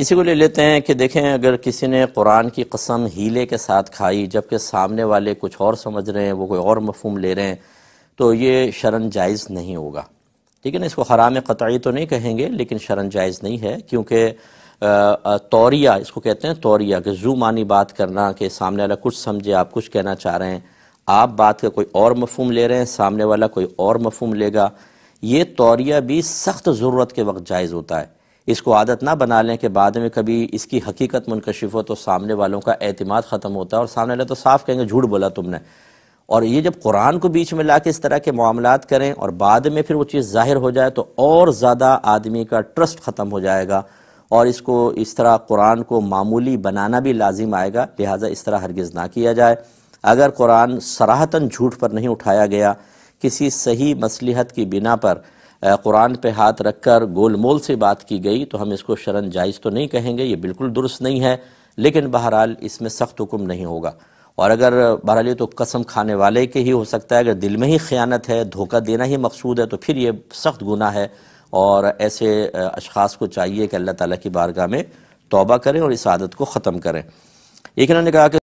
इसी को ले लेते हैं कि देखें अगर किसी ने कुरान की कसम हीले के साथ खाई जबकि सामने वाले कुछ और समझ रहे हैं वो कोई और मफहम ले रहे हैं तो ये शरण जायज़ नहीं होगा ठीक है ना इसको हराम कतई तो नहीं कहेंगे लेकिन शरण जायज़ नहीं है क्योंकि तौरिया इसको कहते हैं तौरिया कि जू मानी बात करना कि सामने वाला कुछ समझे आप कुछ कहना चाह रहे हैं आप बात का कोई और मफहम ले रहे हैं सामने वाला कोई और मफहम लेगा ये तौरिया भी सख्त ज़रूरत के वक्त जायज़ होता है इसको आदत ना बना लें कि बाद में कभी इसकी हकीकत मुनकशिफ हो तो सामने वालों का अहतमाद ख़त्म होता है और सामने वाले तो साफ कहेंगे झूठ बोला तुमने और ये जब कुरान को बीच में ला के इस तरह के मामला करें और बाद में फिर वो चीज़ ज़ाहिर हो जाए तो और ज़्यादा आदमी का ट्रस्ट ख़त्म हो जाएगा और इसको इस तरह कुरान को मामूली बनाना भी लाजिम आएगा लिहाजा इस तरह हरगिज़ ना किया जाए अगर कुरान सराहतन झूठ पर नहीं उठाया गया किसी सही मसलहत की बिना पर कुरान पे हाथ रखकर गोलमोल से बात की गई तो हम इसको शरण जायज़ तो नहीं कहेंगे ये बिल्कुल दुरुस्त नहीं है लेकिन बहरहाल इसमें सख्त हुक्म नहीं होगा और अगर बहरहाल तो कसम खाने वाले के ही हो सकता है अगर दिल में ही ख़यानत है धोखा देना ही मकसूद है तो फिर ये सख्त गुना है और ऐसे अशखास को चाहिए कि अल्लाह ताला की बारगाह में तौबा करें और इस आदत को ख़त्म करें एक इन्होंने कहा कि